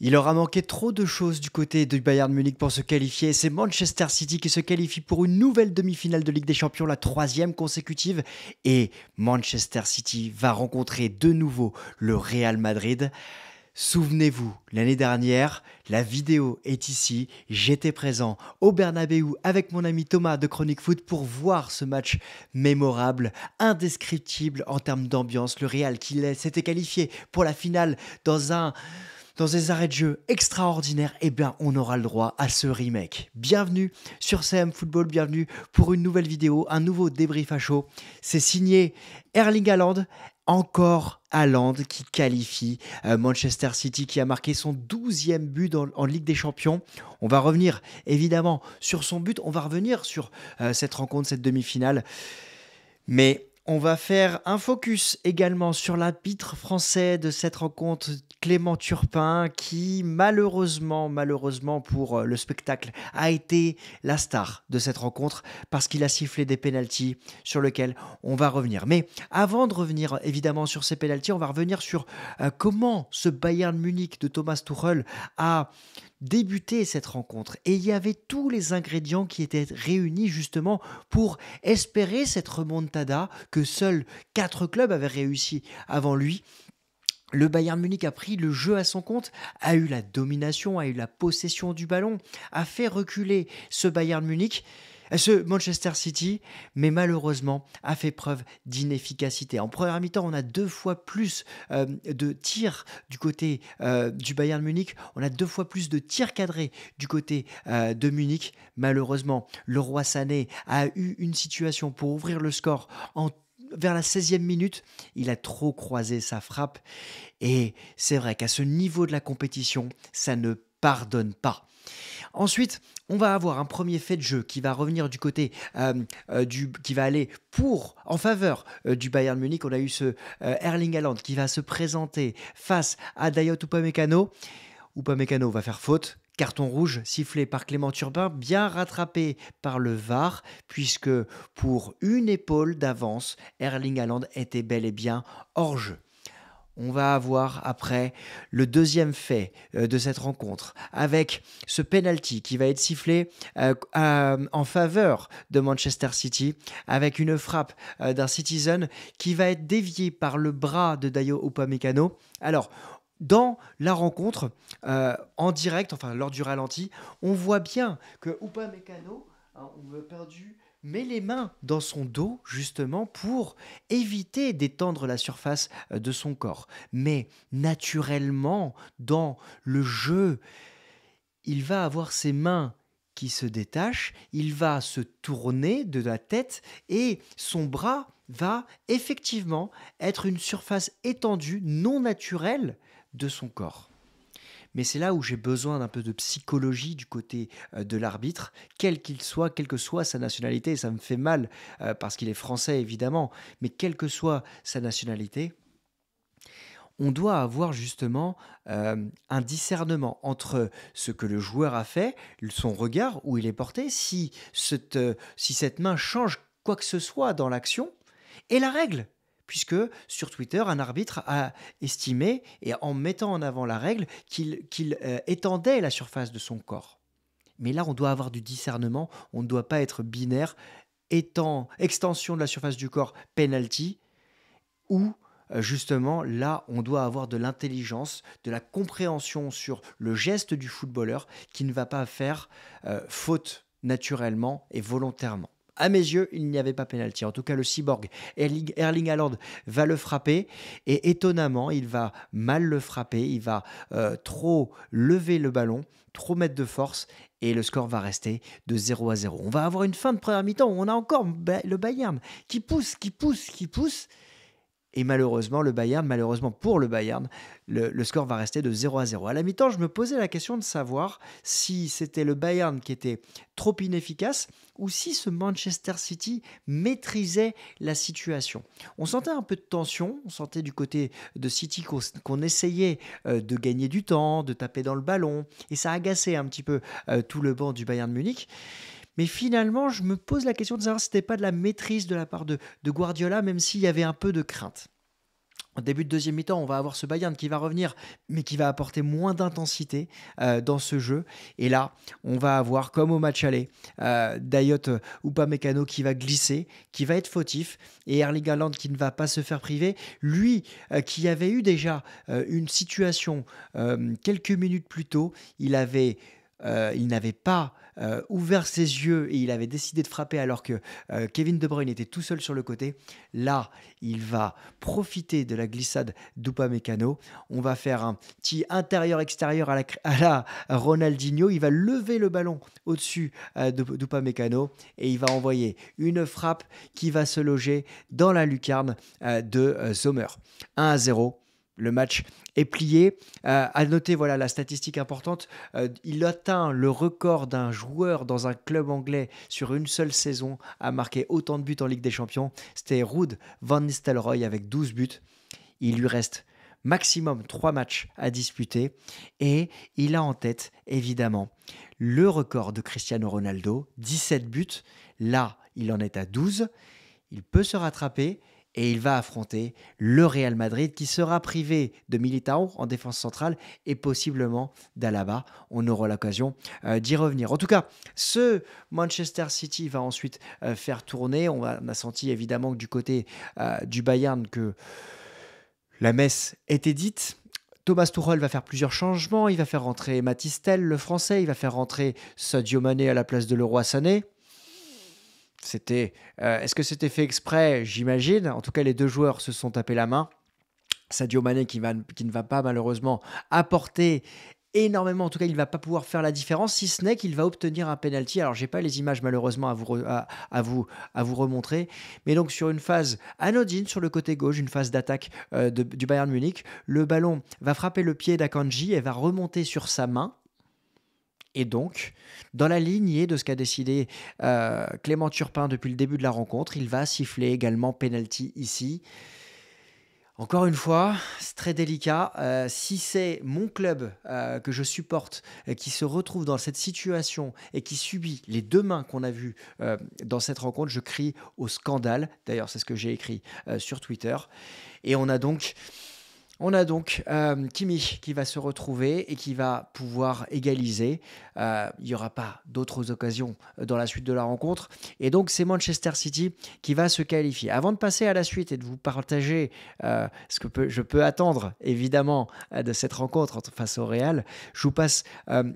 Il aura manqué trop de choses du côté du Bayern Munich pour se qualifier. C'est Manchester City qui se qualifie pour une nouvelle demi-finale de Ligue des Champions, la troisième consécutive. Et Manchester City va rencontrer de nouveau le Real Madrid. Souvenez-vous, l'année dernière, la vidéo est ici. J'étais présent au Bernabeu avec mon ami Thomas de Chronique Foot pour voir ce match mémorable, indescriptible en termes d'ambiance. Le Real qui s'était qualifié pour la finale dans un dans des arrêts de jeu extraordinaires, eh bien, on aura le droit à ce remake. Bienvenue sur CM Football, bienvenue pour une nouvelle vidéo, un nouveau débrief à chaud. C'est signé Erling Haaland, encore Haaland qui qualifie euh, Manchester City qui a marqué son 12e but en, Ligue des Champions. On va revenir évidemment sur son but, on va revenir sur euh, cette rencontre, cette demi-finale. Mais on va faire un focus également sur l'arbitre français de cette rencontre, Clément Turpin, qui malheureusement, malheureusement pour euh, le spectacle, a été la star de cette rencontre parce qu'il a sifflé des pénalties sur lesquels on va revenir. Mais avant de revenir évidemment sur ces pénaltys, on va revenir sur euh, comment ce Bayern Munich de Thomas Tuchel a débuter cette rencontre et il y avait tous les ingrédients qui étaient réunis justement pour espérer cette remontada que seuls quatre clubs avaient réussi avant lui. Le Bayern Munich a pris le jeu à son compte, a eu la domination, a eu la possession du ballon, a fait reculer ce Bayern Munich. Ce Manchester City, mais malheureusement, a fait preuve d'inefficacité. En première mi-temps, on a deux fois plus euh, de tirs du côté euh, du Bayern Munich. On a deux fois plus de tirs cadrés du côté euh, de Munich. Malheureusement, le roi Sané a eu une situation pour ouvrir le score en vers la 16e minute, il a trop croisé sa frappe. Et c'est vrai qu'à ce niveau de la compétition, ça ne pardonne pas. Ensuite, on va avoir un premier fait de jeu qui va revenir du côté euh, euh, du qui va aller pour en faveur euh, du Bayern Munich. On a eu ce Erling Haaland qui va se présenter face à Dayot Upamecano. Upamecano va faire faute. Carton rouge sifflé par Clément Turbin, bien rattrapé par le VAR, puisque pour une épaule d'avance, Erling Haaland était bel et bien hors jeu on va avoir après le deuxième fait euh, de cette rencontre avec ce penalty qui va être sifflé euh, euh, en faveur de Manchester City avec une frappe d'un citizen qui va être dévié par le bras de Dayo Upamecano. Alors, dans la rencontre, en direct, enfin lors du ralenti, on voit bien que Upamecano on hein, perdu, met les mains dans son dos justement pour éviter d'étendre la surface euh, de son corps. Mais naturellement, dans le jeu, il va avoir ses mains qui se détachent, il va se tourner de la tête et son bras va effectivement être une surface étendue, non naturelle de son corps. Mais c'est là où j'ai besoin d'un peu de psychologie du côté euh, de l'arbitre, quel qu'il soit, quelle que soit sa nationalité, ça me fait mal euh, parce qu'il est français évidemment, mais quelle que soit sa nationalité, on doit avoir justement euh, un discernement entre ce que le joueur a fait, son regard, où il est porté, si cette main change quoi que ce soit dans l'action, et la règle puisque sur Twitter, un arbitre a estimé, et en mettant en avant la règle, qu'il euh, étendait la surface de son corps. Mais là, on doit avoir du discernement, on ne doit pas être binaire, étant, extension de la surface du corps, penalty, ou euh, justement, là, on doit avoir de l'intelligence, de la compréhension sur le geste du footballeur qui ne va pas faire euh, faute naturellement et volontairement à mes yeux, il n'y avait pas pénalty. En tout cas, le cyborg Erling, Erling Haaland va le frapper et étonnamment, il va mal le frapper, il va euh, trop lever le ballon, trop mettre de force et le score va rester de 0 à 0. On va avoir une fin de première mi-temps où on a encore le Bayern qui pousse, qui pousse, qui pousse et malheureusement, le Bayern, malheureusement pour le Bayern, le, score va rester de 0 à 0. À la mi-temps, je me posais la question de savoir si c'était le Bayern qui était trop inefficace ou si ce Manchester City maîtrisait la situation. On sentait un peu de tension, on sentait du côté de City qu'on essayait euh, de gagner du temps, de taper dans le ballon, et ça agaçait un petit peu euh, tout le banc du Bayern de Munich. Mais finalement, je me pose la question de savoir si ce n'était pas de la maîtrise de la part de, Guardiola, même s'il y avait un peu de crainte. En début de deuxième mi-temps, on va avoir ce Bayern qui va revenir, mais qui va apporter moins d'intensité euh, dans ce jeu. Et là, on va avoir, comme au match aller, euh, Dayot ou euh, pas Mécano qui va glisser, qui va être fautif, et Erling Haaland qui ne va pas se faire priver. Lui, euh, qui avait eu déjà une situation quelques minutes plus tôt, il avait euh, il n'avait pas euh, ouvert ses yeux et il avait décidé de frapper alors que euh, Kevin De Bruyne était tout seul sur le côté, là, il va profiter de la glissade d'Upamecano. On va faire un petit intérieur-extérieur à la, Ronaldinho. Il va lever le ballon au-dessus d'Upamecano et il va envoyer une frappe qui va se loger dans la lucarne de Sommer. 1 à 0 le match est plié. Euh, à noter, voilà, la statistique importante, euh, il atteint le record d'un joueur dans un club anglais sur une seule saison à marquer autant de buts en Ligue des Champions. C'était Ruud Van Nistelrooy avec 12 buts. Il lui reste maximum 3 matchs à disputer et il a en tête, évidemment, le record de Cristiano Ronaldo, 17 buts. Là, il en est à 12. Il peut se rattraper et il va affronter le Real Madrid qui sera privé de Militao en défense centrale et possiblement d'Alaba. On aura l'occasion euh, d'y revenir. En tout cas, ce Manchester City va ensuite euh, faire tourner. On, a senti évidemment que du côté euh, du Bayern que la messe était dite. Thomas Tuchel va faire plusieurs changements. Il va faire rentrer Matistel, le français. Il va faire rentrer Sadio Mané à la place de Leroy Sané. C'était, euh, est-ce que c'était fait exprès J'imagine. En tout cas, les deux joueurs se sont tapés la main. Sadio Mané qui, ne va pas malheureusement apporter énormément. En tout cas, il ne va pas pouvoir faire la différence, si ce n'est qu'il va obtenir un penalty. Alors, j'ai pas les images malheureusement à vous, à, vous, à vous remontrer. Mais donc, sur une phase anodine, sur le côté gauche, une phase d'attaque euh, du Bayern Munich, le ballon va frapper le pied d'Akanji et va remonter sur sa main. Et donc, dans la lignée de ce qu'a décidé euh, Clément Turpin depuis le début de la rencontre, il va siffler également penalty ici. Encore une fois, c'est très délicat. Euh, si c'est mon club euh, que je supporte qui se retrouve dans cette situation et qui subit les deux mains qu'on a vues dans cette rencontre, je crie au scandale. D'ailleurs, c'est ce que j'ai écrit sur Twitter. Et on a donc on a donc euh, Kimi qui va se retrouver et qui va pouvoir égaliser. Euh, il n'y aura pas d'autres occasions euh, dans la suite de la rencontre. Et donc c'est Manchester City qui va se qualifier. Avant de passer à la suite et de vous partager ce que je peux attendre évidemment de cette rencontre face au Real, je vous passe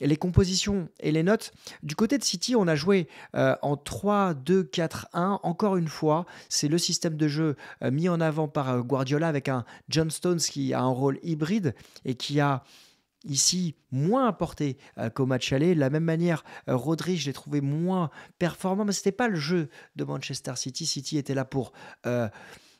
les compositions et les notes. Du côté de City, on a joué en 3-2-4-1. Encore une fois, c'est le système de jeu mis en avant par Guardiola avec un John Stones qui a un rôle hybride et qui a ici moins apporté euh, qu'au match aller. De la même manière, euh, Rodriguez l'ai trouvé moins performant, mais ce n'était pas le jeu de Manchester City. City était là pour... Euh,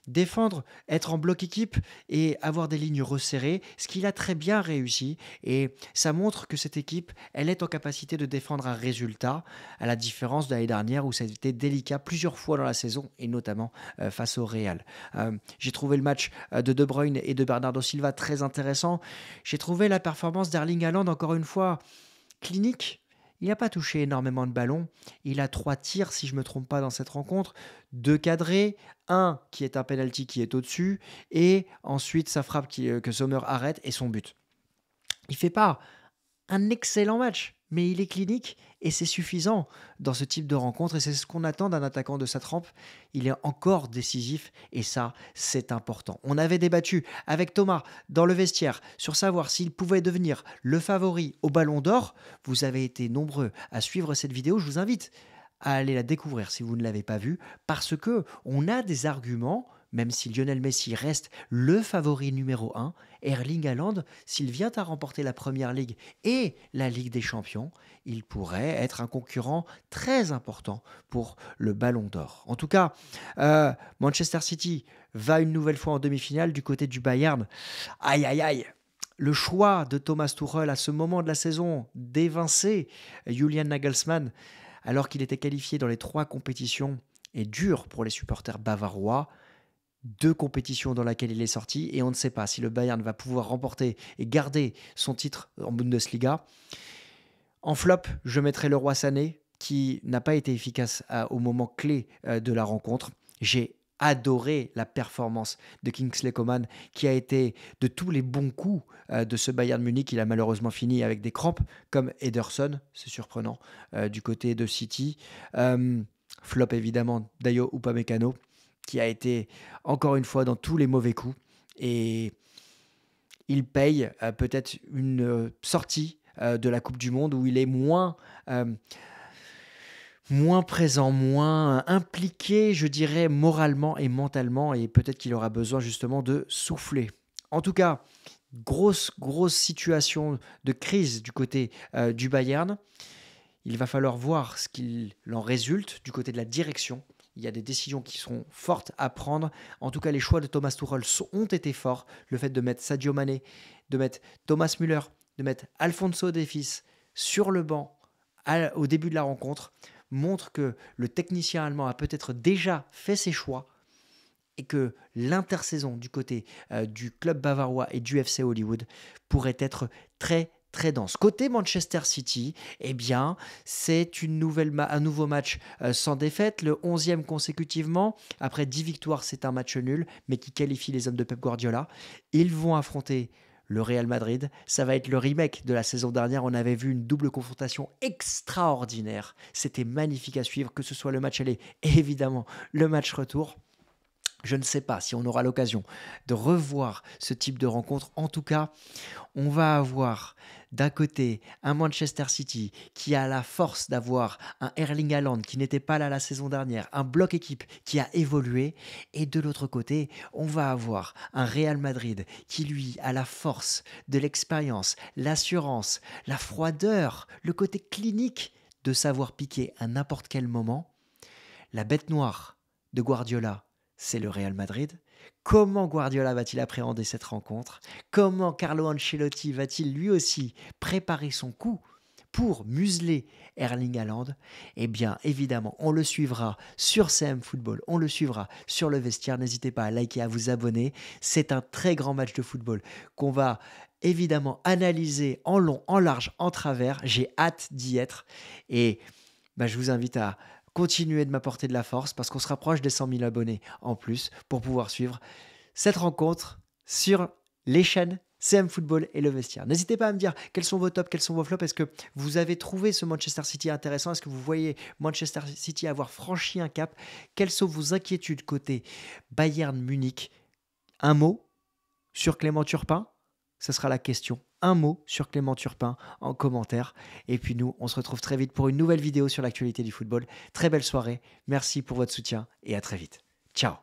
défendre, être en bloc équipe et avoir des lignes resserrées, ce qu'il a très bien réussi. Et ça montre que cette équipe, elle est en capacité de défendre un résultat, à la différence de l'année dernière où ça a été délicat plusieurs fois dans la saison et notamment euh, face au Real. Euh, j'ai trouvé le match euh, de De Bruyne et de Bernardo Silva très intéressant. J'ai trouvé la performance d'Erling Haaland encore une fois clinique il n'a pas touché énormément de ballons. Il a trois tirs, si je ne me trompe pas, dans cette rencontre. Deux cadrés, un qui est un penalty qui est au-dessus, et ensuite sa frappe euh, que Sommer arrête et son but. Il fait pas un excellent match mais il est clinique et c'est suffisant dans ce type de rencontre et c'est ce qu'on attend d'un attaquant de sa trempe. Il est encore décisif et ça, c'est important. On avait débattu avec Thomas dans le vestiaire sur savoir s'il pouvait devenir le favori au Ballon d'Or. Vous avez été nombreux à suivre cette vidéo, je vous invite à aller la découvrir si vous ne l'avez pas vue parce que on a des arguments même si Lionel Messi reste le favori numéro 1, Erling Haaland, s'il vient à remporter la Première Ligue et la Ligue des Champions, il pourrait être un concurrent très important pour le Ballon d'Or. En tout cas, euh, Manchester City va une nouvelle fois en demi-finale du côté du Bayern. Aïe aïe aïe le choix de Thomas Tuchel à ce moment de la saison d'évincer Julian Nagelsmann alors qu'il était qualifié dans les trois compétitions est dur pour les supporters bavarois deux compétitions dans laquelle il est sorti et on ne sait pas si le Bayern va pouvoir remporter et garder son titre en Bundesliga. En flop, je mettrai le Roi Sané qui n'a pas été efficace euh, au moment clé euh, de la rencontre. J'ai adoré la performance de Kingsley Coman qui a été de tous les bons coups euh, de ce Bayern Munich. Il a malheureusement fini avec des crampes comme Ederson, c'est surprenant, du côté de City. flop évidemment, Dayo Upamecano qui a été encore une fois dans tous les mauvais coups. Et il paye euh, peut-être une euh, sortie euh, de la Coupe du Monde où il est moins, moins présent, moins impliqué, je dirais, moralement et mentalement. Et peut-être qu'il aura besoin justement de souffler. En tout cas, grosse, grosse situation de crise du côté du Bayern. Il va falloir voir ce qu'il en résulte du côté de la direction il y a des décisions qui seront fortes à prendre. En tout cas, les choix de Thomas Tuchel ont été forts. Le fait de mettre Sadio Mané, de mettre Thomas Müller, de mettre Alfonso Defis sur le banc au début de la rencontre montre que le technicien allemand a peut-être déjà fait ses choix et que l'intersaison du côté euh, du club bavarois et du FC Hollywood pourrait être très très dense. Côté Manchester City, eh bien, c'est une nouvelle un nouveau match euh, sans défaite, le 11e consécutivement. Après 10 victoires, c'est un match nul, mais qui qualifie les hommes de Pep Guardiola. Ils vont affronter le Real Madrid. Ça va être le remake de la saison dernière. On avait vu une double confrontation extraordinaire. C'était magnifique à suivre, que ce soit le match aller et évidemment le match retour. Je ne sais pas si on aura l'occasion de revoir ce type de rencontre. En tout cas, on va avoir d'un côté un Manchester City qui a la force d'avoir un Erling Haaland qui n'était pas là la saison dernière, un bloc équipe qui a évolué, et de l'autre côté, on va avoir un Real Madrid qui lui a la force de l'expérience, l'assurance, la froideur, le côté clinique de savoir piquer à n'importe quel moment. La bête noire de Guardiola, c'est le Real Madrid. Comment Guardiola va-t-il appréhender cette rencontre Comment Carlo Ancelotti va-t-il lui aussi préparer son coup pour museler Erling Haaland Eh bien, évidemment, on le suivra sur CM Football, on le suivra sur le vestiaire. N'hésitez pas à liker, à vous abonner. C'est un très grand match de football qu'on va évidemment analyser en long, en large, en travers. J'ai hâte d'y être et bah, je vous invite à continuez de m'apporter de la force parce qu'on se rapproche des 100 000 abonnés en plus pour pouvoir suivre cette rencontre sur les chaînes CM Football et le vestiaire. N'hésitez pas à me dire quels sont vos tops, quels sont vos flops. Est-ce que vous avez trouvé ce Manchester City intéressant Est-ce que vous voyez Manchester City avoir franchi un cap Quelles sont vos inquiétudes côté Bayern Munich Un mot sur Clément Turpin ce sera la question. Un mot sur Clément Turpin en commentaire. Et puis nous, on se retrouve très vite pour une nouvelle vidéo sur l'actualité du football. Très belle soirée. Merci pour votre soutien et à très vite. Ciao